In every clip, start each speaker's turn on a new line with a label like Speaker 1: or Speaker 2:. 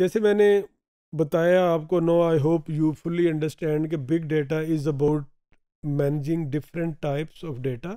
Speaker 1: जैसे मैंने बताया आपको no I hope you fully understand कि big data is about managing different types of data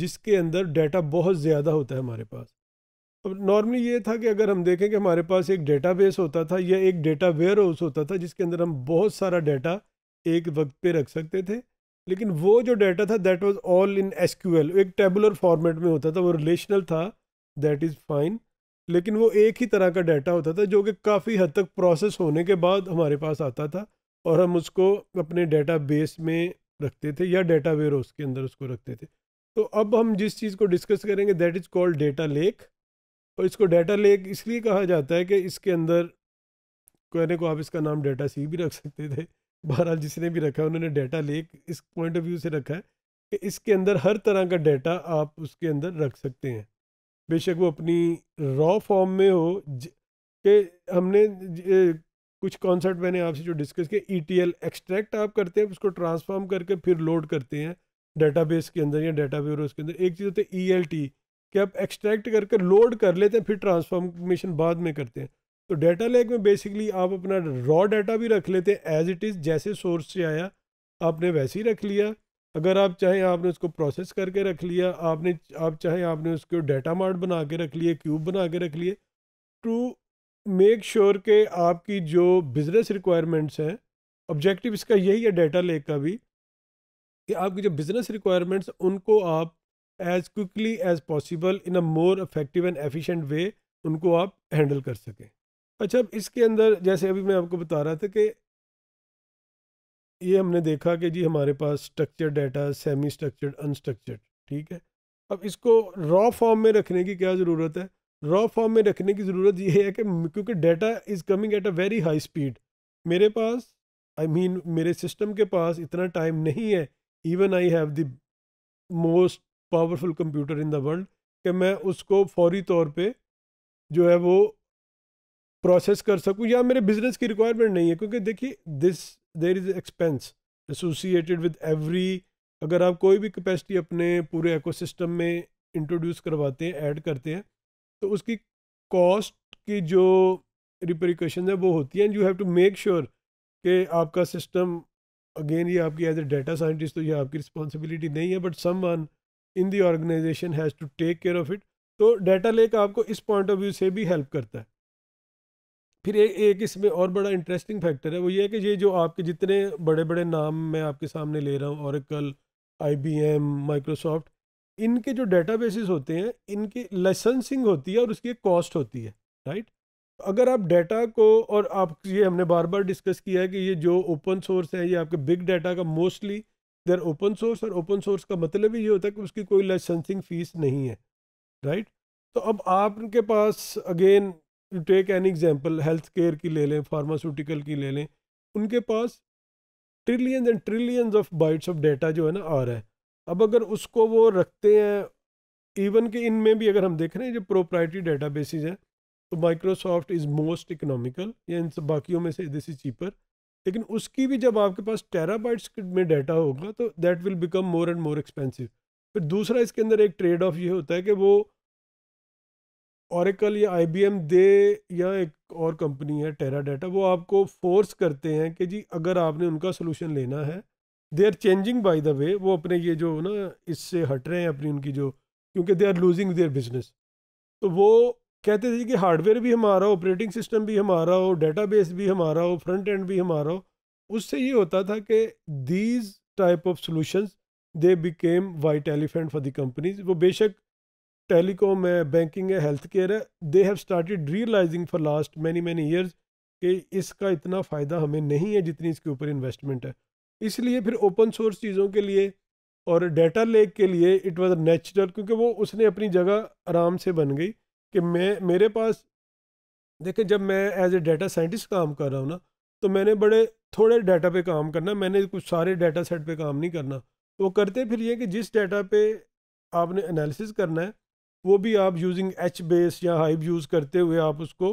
Speaker 1: जिसके अंदर डेटा बहुत ज़्यादा होता है हमारे पास अब नॉर्मली ये था कि अगर हम देखें कि हमारे पास एक डेटाबेस होता था या एक डेटा वेयर हाउस होता था जिसके अंदर हम बहुत सारा डेटा एक वक्त पे रख सकते थे लेकिन वो जो डेटा था that was all in SQL एक टेबुलर फॉर्मेट में होता था वो रिलेशनल था दैट इज़ फाइन लेकिन वो एक ही तरह का डाटा होता था जो कि काफ़ी हद तक प्रोसेस होने के बाद हमारे पास आता था और हम उसको अपने डेटा बेस में रखते थे या डेटा वेयर हाउस के अंदर उसको रखते थे तो अब हम जिस चीज़ को डिस्कस करेंगे that is called data lake और इसको डेटा लेक इसलिए कहा जाता है कि इसके अंदर कहने को आप इसका नाम डेटा सी भी रख सकते थे बहरहाल जिसने भी रखा है उन्होंने डेटा लेक इस पॉइंट ऑफ व्यू से रखा है कि इसके अंदर हर तरह का डेटा आप उसके अंदर रख सकते हैं बेशक वो अपनी रॉ फॉर्म में हो कि हमने कुछ कॉन्सेप्ट मैंने आपसे जो डिस्कस किया ई टी एल एक्सट्रैक्ट आप करते हैं उसको ट्रांसफॉर्म करके फिर लोड करते हैं डेटाबेस के अंदर या डेटा ब्यूरोज के अंदर एक चीज़ होती है ई एल टी कि आप एक्सट्रैक्ट करके लोड कर लेते हैं फिर ट्रांसफॉर्मेशन बाद में करते हैं तो डेटा लेक में बेसिकली आप अपना रॉ डाटा भी रख लेते हैं एज इट इज़ जैसे सोर्स से आया आपने वैसे ही रख लिया अगर आप चाहें आपने उसको प्रोसेस करके रख लिया आपने आप चाहें आपने उसको डेटा मार्ट बना के रख लिए क्यूब बना के रख लिए टू मेक श्योर के आपकी जो बिज़नेस रिक्वायरमेंट्स हैं ऑब्जेक्टिव इसका यही है डेटा लेक का भी कि आपकी जो बिज़नेस रिक्वायरमेंट्स उनको आप as quickly as possible in a more effective and efficient way उनको आप हैंडल कर सकें अच्छा अब इसके अंदर जैसे अभी मैं आपको बता रहा था कि ये हमने देखा कि जी हमारे पास structure data semi structured unstructured ठीक है अब इसको रॉ फॉर्म में रखने की क्या ज़रूरत है रॉ फॉर्म में रखने की ज़रूरत यह है कि क्योंकि data is coming at a very high speed मेरे पास आई I मीन mean, मेरे सिस्टम के पास इतना टाइम नहीं है even I have the most powerful computer in the world कि मैं उसको फौरी तौर पे जो है वो प्रोसेस कर सकूं या मेरे बिजनेस की रिक्वायरमेंट नहीं है क्योंकि देखिए this there is expense associated with every अगर आप कोई भी कैपेसिटी अपने पूरे एकोसिस्टम में इंट्रोड्यूस करवाते हैं ऐड करते हैं तो उसकी कॉस्ट की जो रिप्रिकॉशन है वो होती है and you have to make sure कि आपका सिस्टम अगेन ये आपकी एज ए डाटा साइंटिस्ट तो ये आपकी रिस्पॉन्सिबिलिटी नहीं है but someone in the organisation has to take care of it तो डाटा लेक आपको इस पॉइंट ऑफ व्यू से भी हेल्प करता है फिर ए, एक इसमें और बड़ा इंटरेस्टिंग फैक्टर है वो ये है कि ये जो आपके जितने बड़े बड़े नाम मैं आपके सामने ले रहा हूँ औरकल आई माइक्रोसॉफ्ट इनके जो डेटा होते हैं इनकी लाइसेंसिंग होती है और उसकी एक कॉस्ट होती है राइट अगर आप डेटा को और आप ये हमने बार बार डिस्कस किया है कि ये जो ओपन सोर्स है ये आपके बिग डेटा का मोस्टली देर ओपन सोर्स और ओपन सोर्स का मतलब ही ये होता है कि उसकी कोई लाइसेंसिंग फीस नहीं है राइट तो अब आपके पास again to take an example health care की ले लें फार्मास्यूटिकल की ले लें उनके पास trillions and trillions of bytes of data जो है ना आ रहा है अब अगर उसको वो रखते हैं इवन कि इनमें भी अगर हम देख रहे हैं जो प्रोप्राइटरी डाटा बेसिस हैं तो माइक्रोसॉफ्ट इज़ मोस्ट इकोनॉमिकल या इन सब बाकियों में से दिस इज़ चीपर लेकिन उसकी भी जब आपके पास टेराबाइट्स में डाटा होगा तो that will become more and more expensive फिर दूसरा इसके अंदर एक ट्रेड ऑफ ये होता है कि वो औरकल या आई बी एम दे या एक और कंपनी है टेरा डाटा वो आपको फोर्स करते हैं कि जी अगर आपने उनका सोल्यूशन लेना है they are changing by the way वो अपने ये जो ना इससे हट रहे हैं अपनी उनकी जो क्योंकि they are losing their business तो वो कहते थे कि हार्डवेयर भी हमारा हो ऑपरेटिंग सिस्टम भी हमारा हो बेस भी हमारा हो फ्रंट एंड भी हमारा हो उससे ये होता था कि these type of solutions they became white elephant for the companies वो बेशक टेलीकॉम है बैंकिंग है हेल्थ केयर है they have started realising for last many many years कि इसका इतना फ़ायदा हमें नहीं है जितनी इसके ऊपर इन्वेस्टमेंट है इसलिए फिर ओपन सोर्स चीज़ों के लिए और डेटा लेक के लिए इट वॉज नेचुरल क्योंकि वो उसने अपनी जगह आराम से बन गई कि मैं मेरे पास देखें जब मैं एज ए डाटा साइंटिस्ट काम कर रहा हूँ ना तो मैंने बड़े थोड़े डाटा पे काम करना मैंने कुछ सारे डाटा सेट पे काम नहीं करना तो वो करते फिर ये कि जिस डाटा पे आपने एनालिसिस करना है वो भी आप यूजिंग एच बेस या हाइब यूज़ करते हुए आप उसको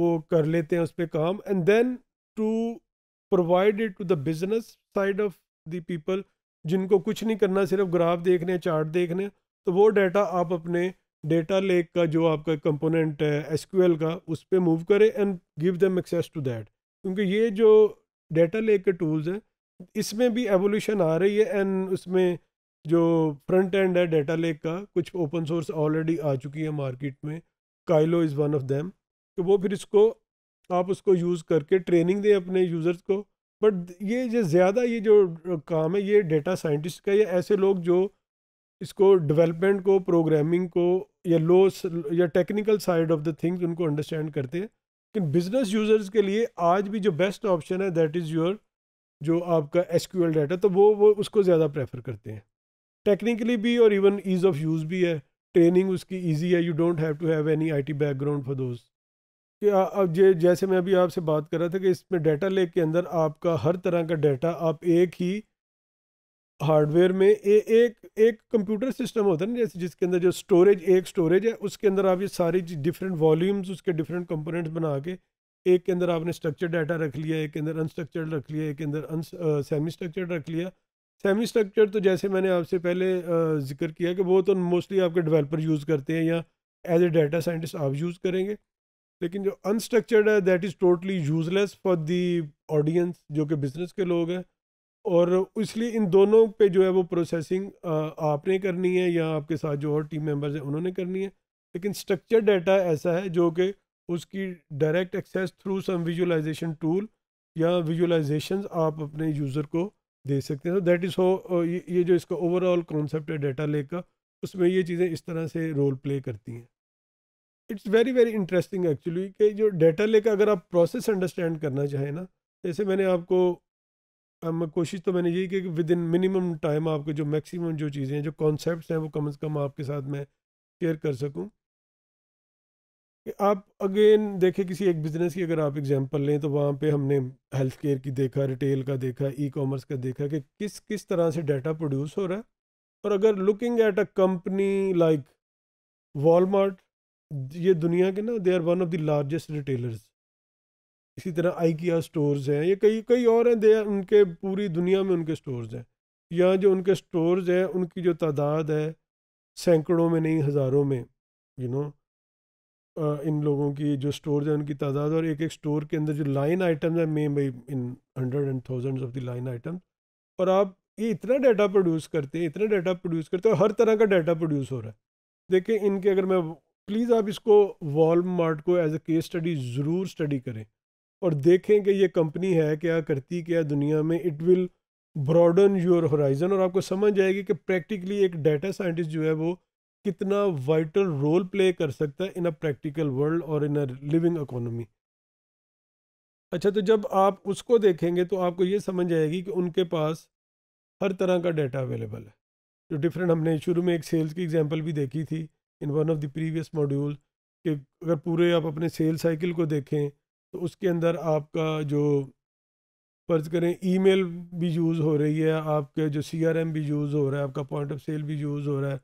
Speaker 1: वो कर लेते हैं उस पर काम and then to provide it to the business side of the people जिनको कुछ नहीं करना सिर्फ ग्राफ देखने चार्ट देखने तो वो डाटा आप अपने डेटा लेक का जो आपका कंपोनेंट है एस का उस पर मूव करें and give them access to that क्योंकि ये जो डेटा लेक के टूल्स हैं इसमें भी एवोल्यूशन आ रही है एंड उसमें जो फ्रंट एंड है डेटा लेक का कुछ ओपन सोर्स ऑलरेडी आ चुकी है मार्केट में Kylo is one of them तो वो फिर इसको आप उसको यूज़ करके ट्रेनिंग दें अपने यूज़र्स को बट ये जो ज़्यादा ये जो काम है ये डेटा साइंटिस्ट का या ऐसे लोग जो इसको डेवलपमेंट को प्रोग्रामिंग को या लो या technical side of the things उनको अंडरस्टैंड करते हैं लेकिन बिजनेस यूज़र्स के लिए आज भी जो बेस्ट ऑप्शन है दैट इज़ योर जो आपका एस डाटा तो वो वो उसको ज़्यादा प्रेफर करते हैं टेक्निकली भी और इवन ईज़ ऑफ यूज़ भी है ट्रेनिंग उसकी ईजी है you don't have to have any I T background for दोस्त कि अब जैसे मैं अभी आपसे बात कर रहा था कि इसमें डाटा लेक के अंदर आपका हर तरह का डाटा आप एक ही हार्डवेयर में ए, एक एक कंप्यूटर सिस्टम होता है ना जैसे जिसके अंदर जो स्टोरेज एक स्टोरेज है उसके अंदर आप ये सारी डिफरेंट वॉल्यूम्स उसके डिफरेंट कंपोनेंट्स बना के एक के अंदर आपने स्ट्रक्चर डाटा रख लिया एक के अंदर अनस्ट्रक्चर्ड रख लिया एक के अंदर सेमी स्ट्रक्चर्ड रख लिया सेमी स्ट्रक्चर तो जैसे मैंने आपसे पहले जिक्र किया कि वो तो मोस्टली आपके डेवलपर यूज़ करते हैं या एज ए डाटा साइंटिस्ट आप यूज़ करेंगे लेकिन जो अनस्ट्रक्चर्ड है that is totally useless for the audience जो कि बिजनेस के लोग हैं और इसलिए इन दोनों पे जो है वो प्रोसेसिंग आपने करनी है या आपके साथ जो और टीम मेंबर्स हैं उन्होंने करनी है लेकिन स्ट्रक्चर डाटा ऐसा है जो कि उसकी direct access through some visualisation tool या विजुअलाइजेशंस आप अपने यूज़र को दे सकते हैं दैट इज़ हो ये, जो इसका ओवरऑल कॉन्सेप्ट है डेटा लेक का उसमें ये चीज़ें इस तरह से रोल प्ले करती हैं it's very very interesting actually कि जो डेटा लेक अगर आप प्रोसेस अंडरस्टैंड करना चाहें ना जैसे मैंने आपको हम कोशिश तो मैंने यही की कि विद इन मिनिमम टाइम आपके जो मैक्सिमम जो चीज़ें हैं जो कॉन्सेप्ट हैं वो कम अज़ कम आपके साथ मैं शेयर कर सकूँ कि आप अगेन देखें किसी एक बिजनेस की अगर आप एग्जांपल लें तो वहाँ पे हमने हेल्थ केयर की देखा रिटेल का देखा ई कॉमर्स का देखा कि किस किस तरह से डाटा प्रोड्यूस हो रहा है और अगर looking at a company like Walmart ये दुनिया के ना they are one of the largest retailers इसी तरह आइकिया स्टोर्स हैं ये कई कई और हैं दे उनके पूरी दुनिया में उनके स्टोर्स हैं यहाँ जो उनके स्टोर्स हैं उनकी जो तादाद है सैकड़ों में नहीं हज़ारों में यू you नो know, इन लोगों की जो स्टोर हैं उनकी तादाद और एक एक स्टोर के अंदर जो लाइन आइटम्स हैं maybe in hundred and thousands of the line items और आप ये इतना डाटा प्रोड्यूस करते हैं इतना डाटा प्रोड्यूस करते हैं और हर तरह का डाटा प्रोड्यूस हो रहा है देखिए इनके अगर मैं प्लीज़ आप इसको वॉलमार्ट को एज ए केस स्टडी ज़रूर स्टडी करें और देखें कि ये कंपनी है क्या करती क्या दुनिया में it will broaden your horizon और आपको समझ आएगी कि प्रैक्टिकली एक डाटा साइंटिस्ट जो है वो कितना वाइटल रोल प्ले कर सकता है इन अ प्रैक्टिकल वर्ल्ड और इन अ लिविंग इकोनॉमी अच्छा तो जब आप उसको देखेंगे तो आपको ये समझ आएगी कि उनके पास हर तरह का डाटा अवेलेबल है जो डिफरेंट हमने शुरू में एक सेल्स की एग्जांपल भी देखी थी in one of the previous module कि अगर पूरे आप अपने सेल साइकिल को देखें तो उसके अंदर आपका जो फ़र्ज़ करें ईमेल भी यूज़ हो रही है आपके जो सीआरएम भी यूज़ हो रहा है आपका पॉइंट ऑफ सेल भी यूज़ हो रहा है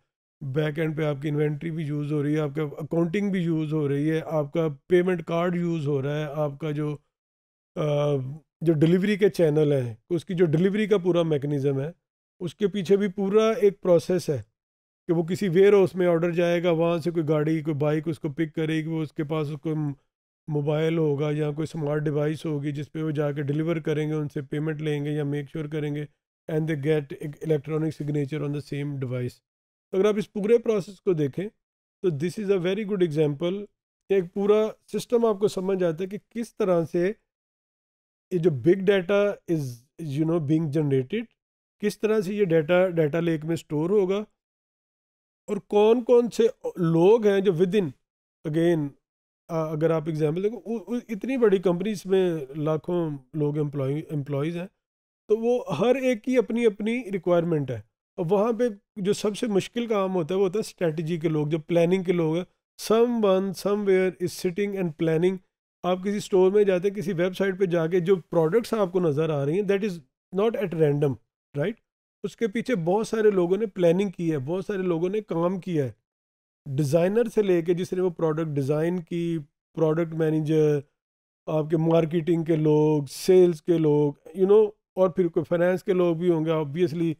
Speaker 1: बैक एंड पे आपकी इन्वेंट्री भी यूज़ हो रही है आपका अकाउंटिंग भी यूज़ हो रही है आपका पेमेंट कार्ड यूज़ हो रहा है आपका जो आ, जो डिलीवरी के चैनल हैं उसकी जो डिलीवरी का पूरा मेकनिज़म है उसके पीछे भी पूरा एक प्रोसेस है कि वो किसी वेयर हाउस में ऑर्डर जाएगा वहाँ से कोई गाड़ी कोई बाइक उसको पिक करेगी वो उसके पास उसको मोबाइल होगा या कोई स्मार्ट डिवाइस होगी जिस पे वो जाके डिलीवर करेंगे उनसे पेमेंट लेंगे या मेक श्योर sure करेंगे एंड दे गेट एक electronic signature on the same device अगर आप इस पूरे प्रोसेस को देखें तो this is a very good example एक पूरा सिस्टम आपको समझ आता है कि किस तरह से ये जो big data is you know being generated किस तरह से ये डाटा डाटा लेक में स्टोर होगा और कौन कौन से लोग हैं जो विद इन अगेन अगर आप एग्जाम्पल देखो इतनी बड़ी कंपनीज में लाखों लोग एम्प्लॉय एम्प्लॉयज़ हैं तो वो हर एक की अपनी अपनी रिक्वायरमेंट है और वहाँ पे जो सबसे मुश्किल काम होता है वो होता है स्ट्रेटजी के लोग जो प्लानिंग के लोग हैं someone somewhere is sitting and planning आप किसी स्टोर में जाते हैं किसी वेबसाइट पे जाके जो प्रोडक्ट्स आपको नज़र आ रही हैं that is not at random right उसके पीछे बहुत सारे लोगों ने प्लानिंग की है बहुत सारे लोगों ने काम किया है डिज़ाइनर से लेके जिसने वो प्रोडक्ट डिज़ाइन की प्रोडक्ट मैनेजर आपके मार्केटिंग के लोग सेल्स के लोग यू you नो know, और फिर कोई फाइनेंस के लोग भी होंगे ऑब्वियसली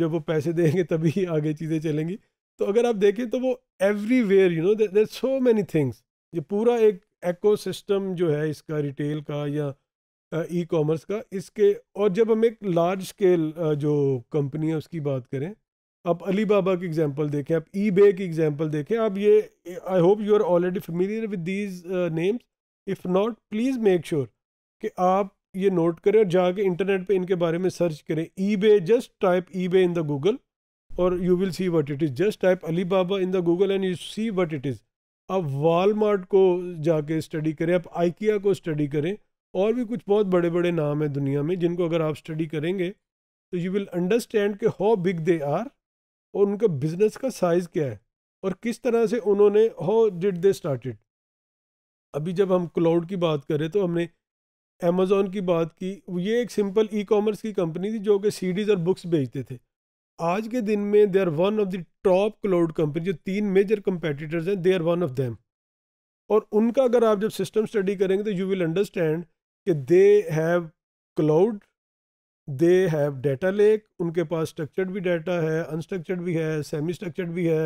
Speaker 1: जब वो पैसे देंगे तभी आगे चीज़ें चलेंगी तो अगर आप देखें तो वो everywhere you know there so many things ये पूरा एक एको जो है इसका रिटेल का या ई कॉमर्स का इसके और जब हम एक लार्ज स्केल जो कंपनी है उसकी बात करें आप अली बाबा की एग्जांपल देखें आप ई बे की एग्जांपल देखें आप ये I hope you are already familiar with these names if not please make sure कि आप ये नोट करें और जाके इंटरनेट पे इनके बारे में सर्च करें eBay just type eBay in the Google और you will see what it is just type Alibaba in the Google and you see what it is आप वालमार्ट को जाके study करें आप IKEA को study करें और भी कुछ बहुत बड़े बड़े नाम हैं दुनिया में जिनको अगर आप स्टडी करेंगे तो यू विल अंडरस्टैंड के हाउ बिग दे आर और उनका बिजनेस का साइज़ क्या है और किस तरह से उन्होंने हाउ डिड दे स्टार्टेड अभी जब हम क्लाउड की बात करें तो हमने अमेज़ोन की बात की ये एक सिंपल ई कॉमर्स की कंपनी थी जो कि सीडीज़ और बुक्स बेचते थे आज के दिन में they are one of the top cloud company जो तीन मेजर कंपेटिटर्स हैं they are one of them और उनका अगर आप जब सिस्टम स्टडी करेंगे तो यू विल अंडरस्टैंड कि they have cloud they have data lake उनके पास स्ट्रक्चर्ड भी डाटा है अनस्ट्रक्चर्ड भी है सेमी स्ट्रक्चर्ड भी है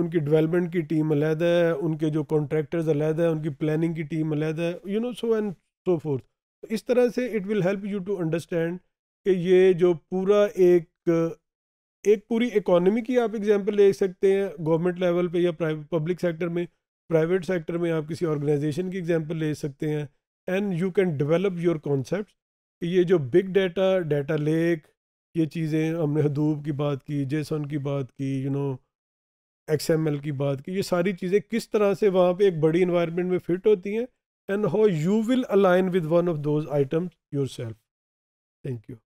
Speaker 1: उनकी डेवलपमेंट की टीम अलहदा है उनके जो कॉन्ट्रैक्टर्स अलहदा है उनकी प्लानिंग की टीम अलहदा है you know so and so forth तो इस तरह से it will help you to understand कि ये जो पूरा एक एक पूरी इकोनॉमी की आप एग्जांपल ले सकते हैं गवर्नमेंट लेवल पे या प्राइवेट पब्लिक सेक्टर में प्राइवेट सेक्टर में आप किसी ऑर्गेनाइजेशन की एग्जांपल ले सकते हैं and you can develop your concept ये जो बिग डाटा डाटा लेक ये चीज़ें हमने हदूब की बात की जेसन की बात की यू नो एक्स की बात की ये सारी चीज़ें किस तरह से वहाँ पे एक बड़ी इन्वायरमेंट में फिट होती हैं and how you will align with one of those items yourself. Thank you.